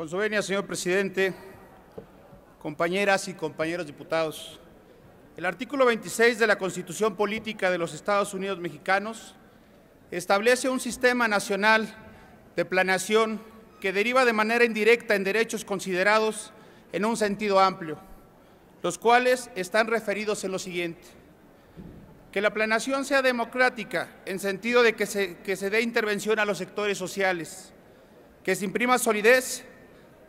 Con su venia, señor presidente, compañeras y compañeros diputados, el artículo 26 de la Constitución Política de los Estados Unidos Mexicanos establece un sistema nacional de planeación que deriva de manera indirecta en derechos considerados en un sentido amplio, los cuales están referidos en lo siguiente. Que la planeación sea democrática en sentido de que se, que se dé intervención a los sectores sociales, que se imprima solidez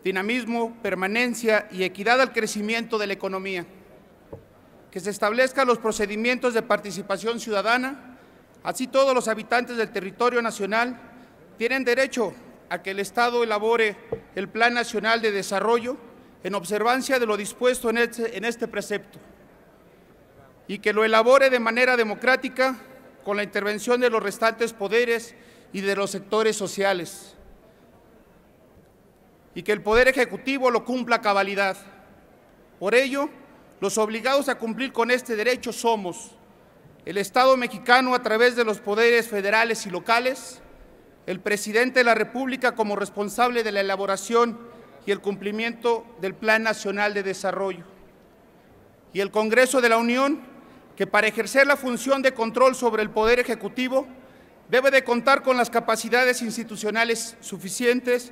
dinamismo, permanencia y equidad al crecimiento de la economía. Que se establezcan los procedimientos de participación ciudadana, así todos los habitantes del territorio nacional tienen derecho a que el Estado elabore el Plan Nacional de Desarrollo en observancia de lo dispuesto en este, este precepto y que lo elabore de manera democrática con la intervención de los restantes poderes y de los sectores sociales y que el Poder Ejecutivo lo cumpla a cabalidad. Por ello, los obligados a cumplir con este derecho somos el Estado mexicano a través de los poderes federales y locales, el presidente de la República como responsable de la elaboración y el cumplimiento del Plan Nacional de Desarrollo, y el Congreso de la Unión, que para ejercer la función de control sobre el Poder Ejecutivo debe de contar con las capacidades institucionales suficientes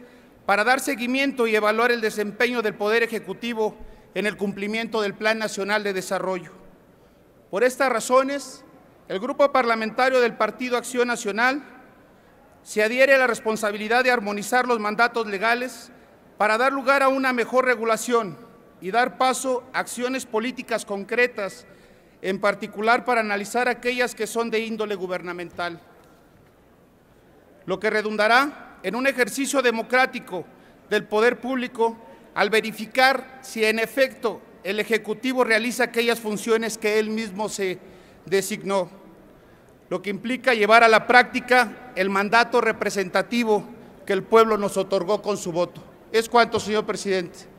para dar seguimiento y evaluar el desempeño del Poder Ejecutivo en el cumplimiento del Plan Nacional de Desarrollo. Por estas razones, el Grupo Parlamentario del Partido Acción Nacional se adhiere a la responsabilidad de armonizar los mandatos legales para dar lugar a una mejor regulación y dar paso a acciones políticas concretas, en particular para analizar aquellas que son de índole gubernamental, lo que redundará en un ejercicio democrático del poder público al verificar si en efecto el Ejecutivo realiza aquellas funciones que él mismo se designó, lo que implica llevar a la práctica el mandato representativo que el pueblo nos otorgó con su voto. Es cuanto, señor presidente.